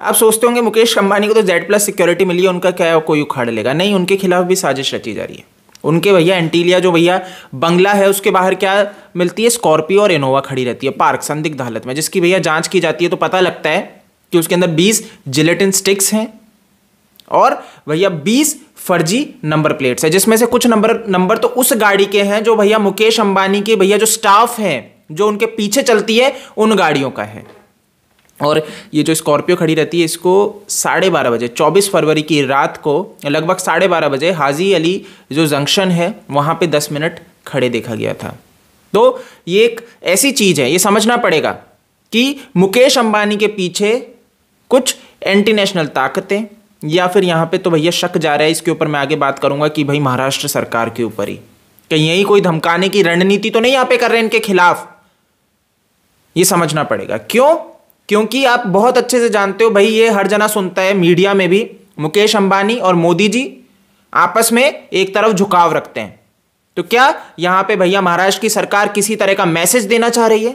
आप सोचते होंगे मुकेश अंबानी को तो जेड प्लस सिक्योरिटी मिली है उनका क्या कोई उखाड़ लेगा नहीं उनके खिलाफ भी साजिश रची जा रही है उनके भैया एंटीलिया जो भैया बंगला है उसके बाहर क्या मिलती है स्कॉर्पियो और इनोवा खड़ी रहती है पार्क संदिग्ध हालत में जिसकी भैया जांच की जाती है तो पता लगता है कि उसके अंदर 20 जिलेटिन स्टिक्स हैं और भैया 20 फर्जी नंबर प्लेट्स है जिसमें से कुछ नंबर नंबर तो उस गाड़ी के हैं जो भैया मुकेश अंबानी के भैया जो स्टाफ है जो उनके पीछे चलती है उन गाड़ियों का है और ये जो स्कॉर्पियो खड़ी रहती है इसको साढ़े बारह बजे चौबीस फरवरी की रात को लगभग साढ़े बारह बजे हाजी अली जो जंक्शन है वहाँ पे दस मिनट खड़े देखा गया था तो ये एक ऐसी चीज़ है ये समझना पड़ेगा कि मुकेश अंबानी के पीछे कुछ एंटी नेशनल ताकतें या फिर यहाँ पे तो भैया शक जा रहा है इसके ऊपर मैं आगे बात करूँगा कि भाई महाराष्ट्र सरकार के ऊपर ही कहीं यही कोई धमकाने की रणनीति तो नहीं यहाँ पे कर रहे इनके खिलाफ ये समझना पड़ेगा क्यों क्योंकि आप बहुत अच्छे से जानते हो भाई ये हर जना सुनता है मीडिया में भी मुकेश अंबानी और मोदी जी आपस में एक तरफ झुकाव रखते हैं तो क्या यहाँ पे भैया महाराष्ट्र की सरकार किसी तरह का मैसेज देना चाह रही है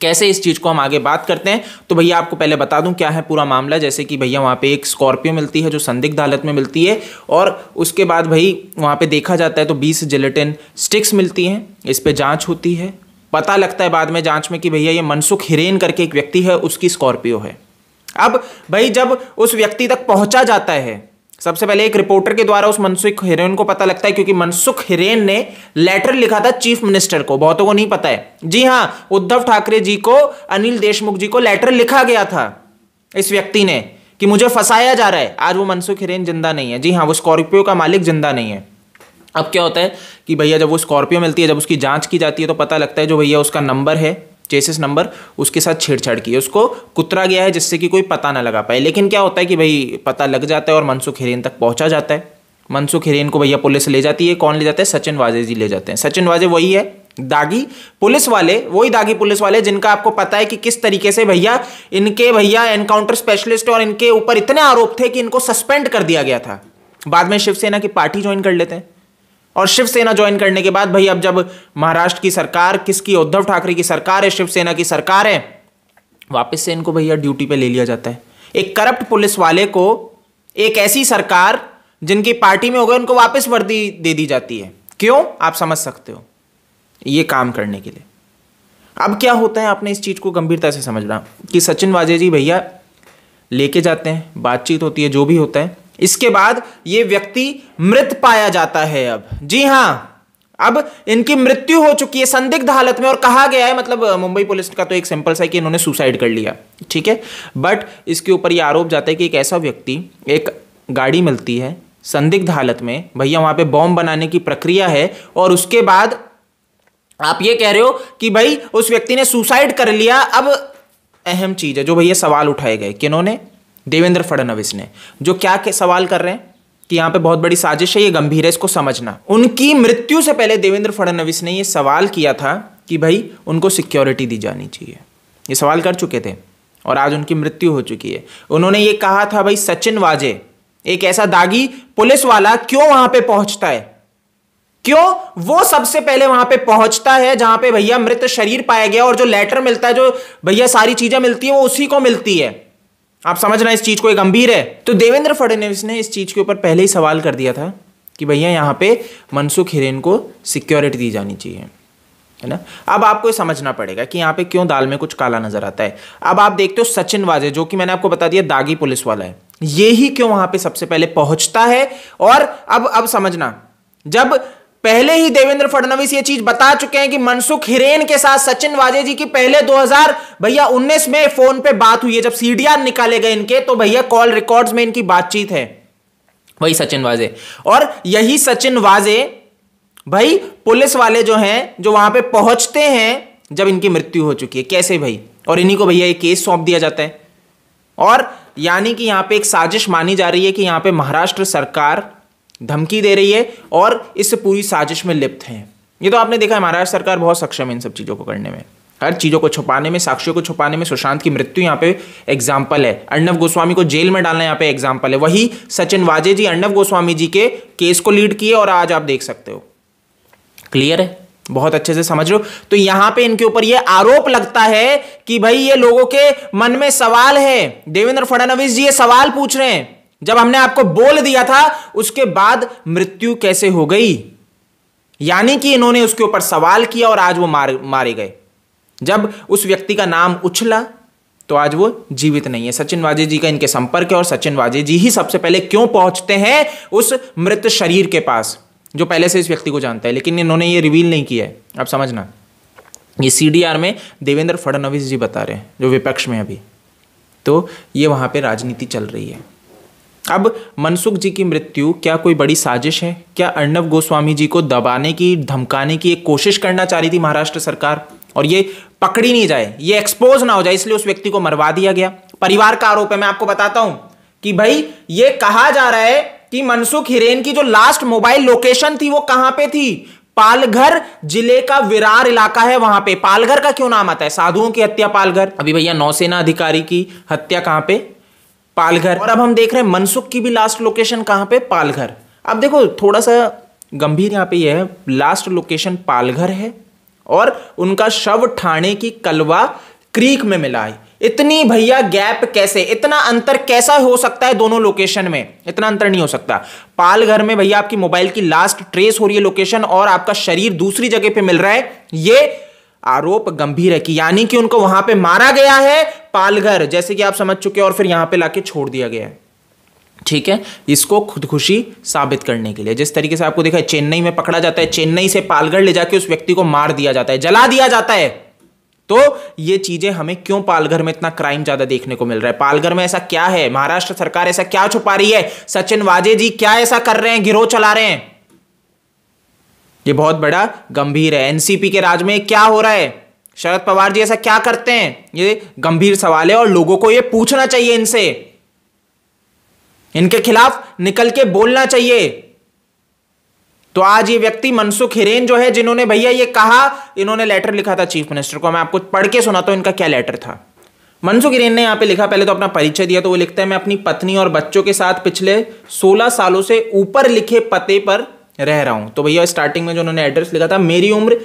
कैसे इस चीज़ को हम आगे बात करते हैं तो भैया आपको पहले बता दूं क्या है पूरा मामला जैसे कि भैया वहाँ पे एक स्कॉर्पियो मिलती है जो संदिग्ध हालत में मिलती है और उसके बाद भाई वहाँ पे देखा जाता है तो 20 जिलेटिन स्टिक्स मिलती हैं इस पर जांच होती है पता लगता है बाद में जांच में कि भैया ये मनसुख हिरेन करके एक व्यक्ति है उसकी स्कॉर्पियो है अब भाई जब उस व्यक्ति तक पहुंचा जाता है सबसे पहले एक रिपोर्टर के द्वारा उस मनसुख हिरेन को पता लगता है क्योंकि मनसुख हिरेन ने लेटर लिखा था चीफ मिनिस्टर को बहुतों को नहीं पता है जी हाँ उद्धव ठाकरे जी को अनिल देशमुख जी को लेटर लिखा गया था इस व्यक्ति ने कि मुझे फंसाया जा रहा है आज वो मनसुख हिरेन जिंदा नहीं है जी हाँ वो स्कॉर्पियो का मालिक जिंदा नहीं है अब क्या होता है कि भैया जब वो स्कॉर्पियो मिलती है जब उसकी जांच की जाती है तो पता लगता है जो भैया उसका नंबर है चेसिस नंबर उसके साथ छेड़छाड़ की उसको कुतरा गया है जिससे कि कोई पता ना लगा पाए लेकिन क्या होता है कि भाई पता लग जाता है और मनसुख हिरेन तक पहुंचा जाता है मनसुख हिरेन को भैया पुलिस ले जाती है कौन ले जाता है सचिन वाजे जी ले जाते हैं सचिन वाजे वही है दागी पुलिस वाले वही दागी पुलिस वाले जिनका आपको पता है कि किस तरीके से भैया इनके भैया एनकाउंटर स्पेशलिस्ट और इनके ऊपर इतने आरोप थे कि इनको सस्पेंड कर दिया गया था बाद में शिवसेना की पार्टी ज्वाइन कर लेते हैं और शिवसेना ज्वाइन करने के बाद भाई अब जब महाराष्ट्र की सरकार किसकी उद्धव ठाकरे की सरकार है शिवसेना की सरकार है वापस से इनको भैया ड्यूटी पे ले लिया जाता है एक करप्ट पुलिस वाले को एक ऐसी सरकार जिनकी पार्टी में हो गए उनको वापस वर्दी दे दी जाती है क्यों आप समझ सकते हो ये काम करने के लिए अब क्या होता है आपने इस चीज़ को गंभीरता से समझना कि सचिन वाजे जी भैया लेके जाते हैं बातचीत होती है जो भी होता है इसके बाद ये व्यक्ति मृत पाया जाता है अब जी हाँ अब इनकी मृत्यु हो चुकी है संदिग्ध हालत में और कहा गया है मतलब मुंबई पुलिस का तो एक सा है कि इन्होंने सुसाइड कर लिया ठीक है बट इसके ऊपर ये आरोप जाता है कि एक ऐसा व्यक्ति एक गाड़ी मिलती है संदिग्ध हालत में भैया वहां पे बॉम्ब बनाने की प्रक्रिया है और उसके बाद आप ये कह रहे हो कि भाई उस व्यक्ति ने सुसाइड कर लिया अब अहम चीज़ है जो भैया सवाल उठाए गए कि इन्होंने देवेंद्र फडणवीस ने जो क्या के सवाल कर रहे हैं कि यहाँ पे बहुत बड़ी साजिश है ये गंभीर है इसको समझना उनकी मृत्यु से पहले देवेंद्र फडणवीस ने ये सवाल किया था कि भाई उनको सिक्योरिटी दी जानी चाहिए ये सवाल कर चुके थे और आज उनकी मृत्यु हो चुकी है उन्होंने ये कहा था भाई सचिन वाजे एक ऐसा दागी पुलिस वाला क्यों वहां पे पहुंचता है क्यों वो सबसे पहले वहां पे पहुंचता है जहां पे भैया मृत शरीर पाया गया और जो लेटर मिलता है जो भैया सारी चीजें मिलती है वो उसी को मिलती है आप समझना इस चीज को एक गंभीर है तो देवेंद्र फडणवीस ने इस चीज के ऊपर पहले ही सवाल कर दिया था कि भैया यहाँ पे मनसुख हिरेन को सिक्योरिटी दी जानी चाहिए है ना अब आपको समझना पड़ेगा कि यहाँ पे क्यों दाल में कुछ काला नजर आता है अब आप देखते हो सचिन वाजे जो कि मैंने आपको बता दिया दागी पुलिस वाला है ये ही क्यों वहां पे सबसे पहले पहुंचता है और अब अब समझना जब पहले ही देवेंद्र फडणवीस ये चीज बता चुके हैं कि मनसुख हिरेन के साथ सचिन वाजे जी की पहले 2000 भैया 19 में फोन पे बात हुई है जब सीडीआर निकाले गए इनके तो भैया कॉल रिकॉर्ड्स में इनकी बातचीत है वही सचिन वाजे और यही सचिन वाजे भाई पुलिस वाले जो हैं जो वहां पे पहुंचते हैं जब इनकी मृत्यु हो चुकी है कैसे भाई और इन्हीं को भैया ये केस सौंप दिया जाता है और यानी कि यहां पे एक साजिश मानी जा रही है कि यहां पे महाराष्ट्र सरकार धमकी दे रही है और इस पूरी साजिश में लिप्त हैं ये तो आपने देखा है महाराष्ट्र सरकार बहुत सक्षम है इन सब चीज़ों को करने में हर चीज़ों को छुपाने में साक्षियों को छुपाने में सुशांत की मृत्यु यहाँ पे एग्जाम्पल है अर्णव गोस्वामी को जेल में डालना यहाँ पे एग्जाम्पल है वही सचिन वाजे जी अर्णव गोस्वामी जी के केस को लीड किए और आज आप देख सकते हो क्लियर है बहुत अच्छे से समझ लो तो यहां पे इनके ऊपर ये आरोप लगता है कि भाई ये लोगों के मन में सवाल है देवेंद्र फडणवीस जी ये सवाल पूछ रहे हैं जब हमने आपको बोल दिया था उसके बाद मृत्यु कैसे हो गई यानी कि इन्होंने उसके ऊपर सवाल किया और आज वो मार मारे गए जब उस व्यक्ति का नाम उछला तो आज वो जीवित नहीं है सचिन वाजे जी का इनके संपर्क है और सचिन वाजे जी ही सबसे पहले क्यों पहुंचते हैं उस मृत शरीर के पास जो पहले से इस व्यक्ति को जानता है लेकिन इन्होंने ये रिवील नहीं किया है आप समझना ये सीडीआर में देवेंद्र फडणवीस जी बता रहे हैं जो विपक्ष में अभी तो ये वहां पे राजनीति चल रही है अब मनसुख जी की मृत्यु क्या कोई बड़ी साजिश है क्या अर्णव गोस्वामी जी को दबाने की धमकाने की एक कोशिश करना चाह रही थी महाराष्ट्र सरकार और ये पकड़ी नहीं जाए ये एक्सपोज ना हो जाए इसलिए उस व्यक्ति को मरवा दिया गया परिवार का आरोप है मैं आपको बताता हूं कि भाई ये कहा जा रहा है कि मनसुख हिरेन की जो लास्ट मोबाइल लोकेशन थी वो कहां पे थी पालघर जिले का विरार इलाका है वहां पे पालघर का क्यों नाम आता है साधुओं की हत्या पालघर अभी भैया नौसेना अधिकारी की हत्या कहां पे पालघर और अब हम देख रहे हैं मनसुख की भी लास्ट लोकेशन कहाँ पे पालघर अब देखो थोड़ा सा गंभीर यहाँ पे यह है लास्ट लोकेशन पालघर है और उनका शव ठाणे की कलवा क्रीक में मिला है इतनी भैया गैप कैसे इतना अंतर कैसा हो सकता है दोनों लोकेशन में इतना अंतर नहीं हो सकता पालघर में भैया आपकी मोबाइल की लास्ट ट्रेस हो रही है लोकेशन और आपका शरीर दूसरी जगह पे मिल रहा है ये आरोप गंभीर है कि यानी कि उनको वहां पे मारा गया है पालघर जैसे कि आप समझ चुके और फिर यहां पे लाके छोड़ दिया गया है ठीक है इसको खुदकुशी साबित करने के लिए जिस तरीके से आपको देखा है चेन्नई में पकड़ा जाता है चेन्नई से पालघर ले जाके उस व्यक्ति को मार दिया जाता है जला दिया जाता है तो ये चीजें हमें क्यों पालघर में इतना क्राइम ज्यादा देखने को मिल रहा है पालघर में ऐसा क्या है महाराष्ट्र सरकार ऐसा क्या छुपा रही है सचिन वाजे जी क्या ऐसा कर रहे हैं गिरोह चला रहे हैं ये बहुत बड़ा गंभीर है एनसीपी के राज में क्या हो रहा है शरद पवार जी ऐसा क्या करते हैं ये गंभीर सवाल है और लोगों को ये पूछना चाहिए इनसे इनके खिलाफ निकल के बोलना चाहिए तो आज ये व्यक्ति मनसुख हिरेन जो है जिन्होंने भैया ये कहा इन्होंने लेटर लिखा था चीफ मिनिस्टर को मैं आपको पढ़ के सुनाता हूं इनका क्या लेटर था मनसुख हिरेन ने यहां पे लिखा पहले तो अपना परिचय दिया तो वो लिखता है मैं अपनी पत्नी और बच्चों के साथ पिछले 16 सालों से ऊपर लिखे पते पर रह रहा हूं तो भैया स्टार्टिंग में जो उन्होंने एड्रेस लिखा था मेरी उम्र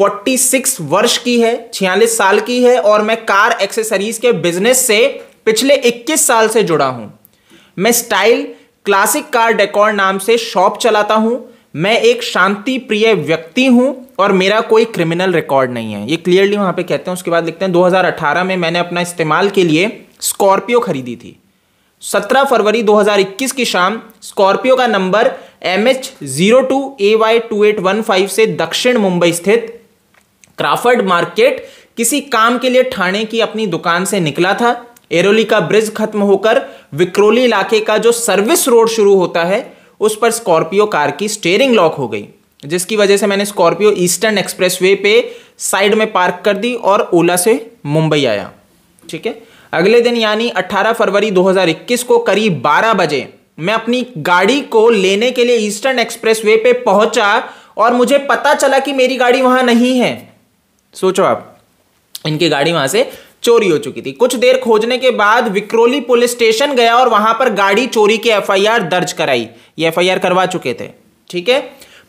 46 वर्ष की है छियालीस साल की है और मैं कार एक्सेसरीज के बिजनेस से पिछले 21 साल से जुड़ा हूं मैं स्टाइल क्लासिक कार डेकोर नाम से शॉप चलाता हूं मैं एक शांति प्रिय व्यक्ति हूं और मेरा कोई क्रिमिनल रिकॉर्ड नहीं है ये क्लियरली वहां पे कहते हैं उसके बाद लिखते हैं 2018 में मैंने अपना इस्तेमाल के लिए स्कॉर्पियो खरीदी थी 17 फरवरी 2021 की शाम स्कॉर्पियो का नंबर M H zero two A Y two eight one five से दक्षिण मुंबई स्थित क्राफर्ड मार्केट किसी काम के लिए ठाणे की अपनी दुकान से निकला था एरोली का ब्रिज खत्म होकर विक्रोली इलाके का जो सर्विस रोड शुरू होता है उस पर स्कॉर्पियो कार की स्टेयरिंग लॉक हो गई जिसकी वजह से मैंने स्कॉर्पियो ईस्टर्न एक्सप्रेस वे पे साइड में पार्क कर दी और ओला से मुंबई आया ठीक है अगले दिन यानी 18 फरवरी 2021 को करीब 12 बजे मैं अपनी गाड़ी को लेने के लिए ईस्टर्न एक्सप्रेस वे पे पहुंचा और मुझे पता चला कि मेरी गाड़ी वहां नहीं है सोचो आप इनकी गाड़ी वहां से चोरी हो चुकी थी कुछ देर खोजने के बाद विक्रोली पुलिस स्टेशन गया और वहां पर गाड़ी चोरी की एफ दर्ज कराई ये एफ करवा चुके थे ठीक है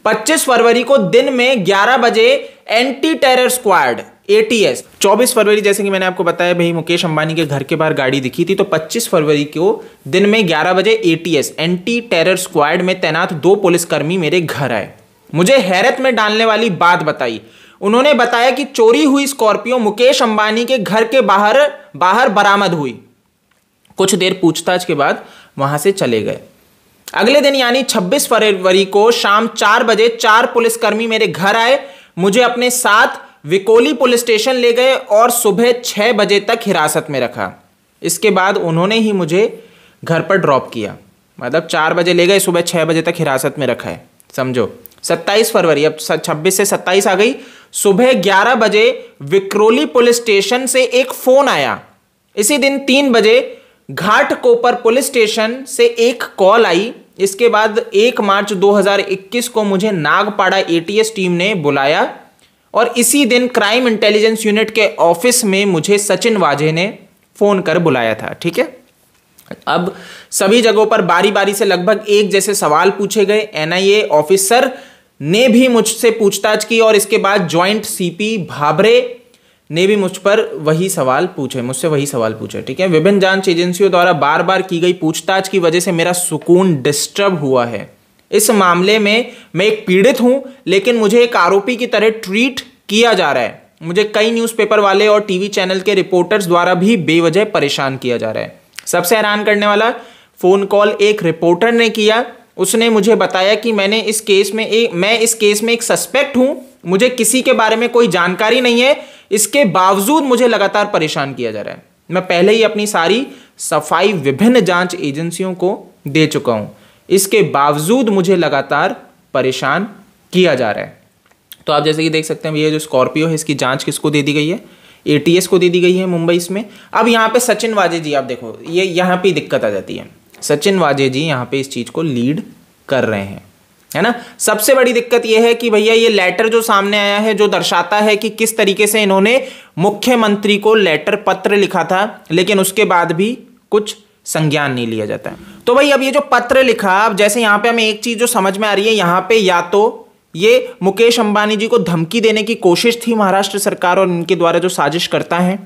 25 फरवरी को दिन में 11 बजे एंटी टेरर स्क्वाड एटीएस 24 फरवरी जैसे कि मैंने आपको बताया भाई मुकेश अंबानी के घर के बाहर गाड़ी दिखी थी तो 25 फरवरी को दिन में 11 बजे एटीएस एंटी टेरर स्क्वाड में तैनात दो पुलिसकर्मी मेरे घर आए मुझे हैरत में डालने वाली बात बताई उन्होंने बताया कि चोरी हुई स्कॉर्पियो मुकेश अंबानी के घर के बाहर बाहर बरामद हुई कुछ देर पूछताछ के बाद वहां से चले गए अगले दिन यानी 26 फरवरी को शाम चार बजे चार पुलिसकर्मी मेरे घर आए मुझे अपने साथ विकोली पुलिस स्टेशन ले गए और सुबह छः बजे तक हिरासत में रखा इसके बाद उन्होंने ही मुझे घर पर ड्रॉप किया मतलब चार बजे ले गए सुबह छः बजे तक हिरासत में रखा है समझो सत्ताईस फरवरी अब छब्बीस से सत्ताईस आ गई सुबह ग्यारह बजे विक्रोली पुलिस स्टेशन से एक फ़ोन आया इसी दिन तीन बजे घाट कोपर पुलिस स्टेशन से एक कॉल आई इसके बाद एक मार्च 2021 को मुझे नागपाड़ा एटीएस टीम ने बुलाया और इसी दिन क्राइम इंटेलिजेंस यूनिट के ऑफिस में मुझे सचिन वाजे ने फ़ोन कर बुलाया था ठीक है अब सभी जगहों पर बारी बारी से लगभग एक जैसे सवाल पूछे गए एनआईए ऑफिसर ने भी मुझसे पूछताछ की और इसके बाद ज्वाइंट सीपी भाबरे ने भी मुझ पर वही सवाल पूछे मुझसे वही सवाल पूछे ठीक है विभिन्न जांच एजेंसियों द्वारा बार बार की गई पूछताछ की वजह से मेरा सुकून डिस्टर्ब हुआ है इस मामले में मैं एक पीड़ित हूं लेकिन मुझे एक आरोपी की तरह ट्रीट किया जा रहा है मुझे कई न्यूज़पेपर वाले और टीवी चैनल के रिपोर्टर्स द्वारा भी बेवजह परेशान किया जा रहा है सबसे हैरान करने वाला फ़ोन कॉल एक रिपोर्टर ने किया उसने मुझे बताया कि मैंने इस केस में एक मैं इस केस में एक सस्पेक्ट हूं मुझे किसी के बारे में कोई जानकारी नहीं है इसके बावजूद मुझे लगातार परेशान किया जा रहा है मैं पहले ही अपनी सारी सफाई विभिन्न जांच एजेंसियों को दे चुका हूं इसके बावजूद मुझे लगातार परेशान किया जा रहा है तो आप जैसे कि देख सकते हैं ये जो स्कॉर्पियो है इसकी जांच किसको दे दी गई है एटीएस को दे दी गई है मुंबई इसमें अब यहाँ पे सचिन वाजे जी आप देखो ये यहाँ पे दिक्कत आ जाती है सचिन वाजे जी यहाँ पे इस चीज़ को लीड कर रहे हैं है ना सबसे बड़ी दिक्कत यह है कि भैया ये लेटर जो सामने आया है जो दर्शाता है कि किस तरीके से इन्होंने मुख्यमंत्री को लेटर पत्र लिखा था लेकिन उसके बाद भी कुछ संज्ञान नहीं लिया जाता है तो भाई अब ये जो पत्र लिखा अब जैसे यहां पे हमें एक चीज़ जो समझ में आ रही है यहां पे या तो ये मुकेश अंबानी जी को धमकी देने की कोशिश थी महाराष्ट्र सरकार और इनके द्वारा जो साजिश करता है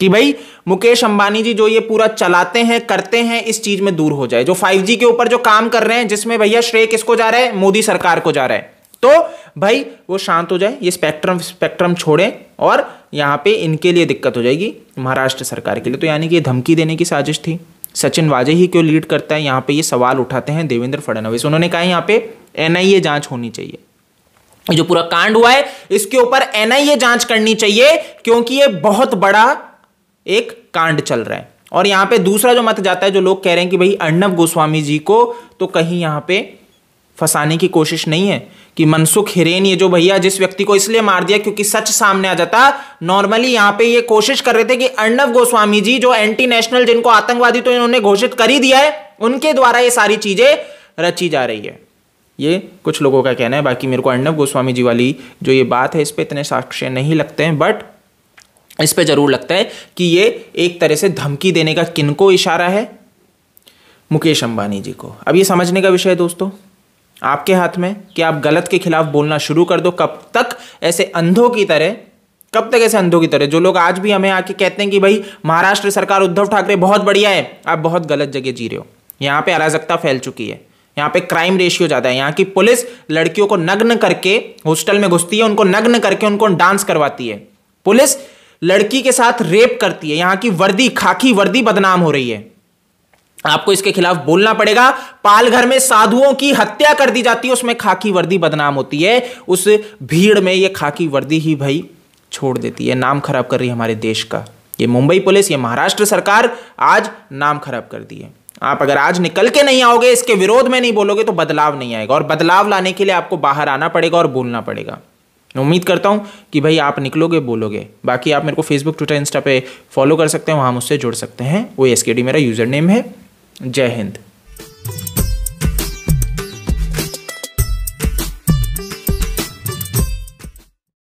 कि भाई मुकेश अंबानी जी जो ये पूरा चलाते हैं करते हैं इस चीज में दूर हो जाए जो 5G के ऊपर जो काम कर रहे हैं जिसमें भैया श्रेय किसको जा रहा है मोदी सरकार को जा रहा है तो भाई वो शांत हो जाए ये स्पेक्ट्रम स्पेक्ट्रम छोड़े और यहाँ पे इनके लिए दिक्कत हो जाएगी महाराष्ट्र सरकार के लिए तो यानी कि धमकी देने की साजिश थी सचिन वाजे ही क्यों लीड करता है यहाँ पे ये सवाल उठाते हैं देवेंद्र फडणवीस उन्होंने कहा यहाँ पे एनआईए जांच होनी चाहिए जो पूरा कांड हुआ है इसके ऊपर एनआईए जांच करनी चाहिए क्योंकि ये बहुत बड़ा एक कांड चल रहा है और यहाँ पे दूसरा जो मत जाता है जो लोग कह रहे हैं कि भाई अर्णब गोस्वामी जी को तो कहीं यहाँ पे फंसाने की कोशिश नहीं है कि मनसुख हिरेन ये जो भैया जिस व्यक्ति को इसलिए मार दिया क्योंकि सच सामने आ जाता नॉर्मली यहां पे ये कोशिश कर रहे थे कि अर्णव गोस्वामी जी जो एंटी नेशनल जिनको आतंकवादी तो इन्होंने घोषित कर ही दिया है उनके द्वारा ये सारी चीजें रची जा रही है ये कुछ लोगों का कहना है बाकी मेरे को अर्णव गोस्वामी जी वाली जो ये बात है इस पर इतने साक्ष्य नहीं लगते हैं बट इस पर जरूर लगता है कि ये एक तरह से धमकी देने का किनको इशारा है मुकेश अंबानी जी को अब ये समझने का विषय है दोस्तों आपके हाथ में कि आप गलत के खिलाफ बोलना शुरू कर दो कब तक ऐसे अंधों की तरह कब तक ऐसे अंधों की तरह जो लोग आज भी हमें आके कहते हैं कि भाई महाराष्ट्र सरकार उद्धव ठाकरे बहुत बढ़िया है आप बहुत गलत जगह जी रहे हो यहाँ पे अराजकता फैल चुकी है यहाँ पे क्राइम रेशियो ज़्यादा है यहाँ की पुलिस लड़कियों को नग्न करके हॉस्टल में घुसती है उनको नग्न करके उनको डांस करवाती है पुलिस लड़की के साथ रेप करती है यहाँ की वर्दी खाकी वर्दी बदनाम हो रही है आपको इसके खिलाफ बोलना पड़ेगा पालघर में साधुओं की हत्या कर दी जाती है उसमें खाकी वर्दी बदनाम होती है उस भीड़ में ये खाकी वर्दी ही भाई छोड़ देती है नाम खराब कर रही है हमारे देश का ये मुंबई पुलिस ये महाराष्ट्र सरकार आज नाम खराब कर दी है आप अगर आज निकल के नहीं आओगे इसके विरोध में नहीं बोलोगे तो बदलाव नहीं आएगा और बदलाव लाने के लिए आपको बाहर आना पड़ेगा और बोलना पड़ेगा उम्मीद करता हूँ कि भाई आप निकलोगे बोलोगे बाकी आप मेरे को फेसबुक ट्विटर इंस्टा पे फॉलो कर सकते हैं वहाँ मुझसे जुड़ सकते हैं वो एस मेरा यूज़र नेम है जय हिंद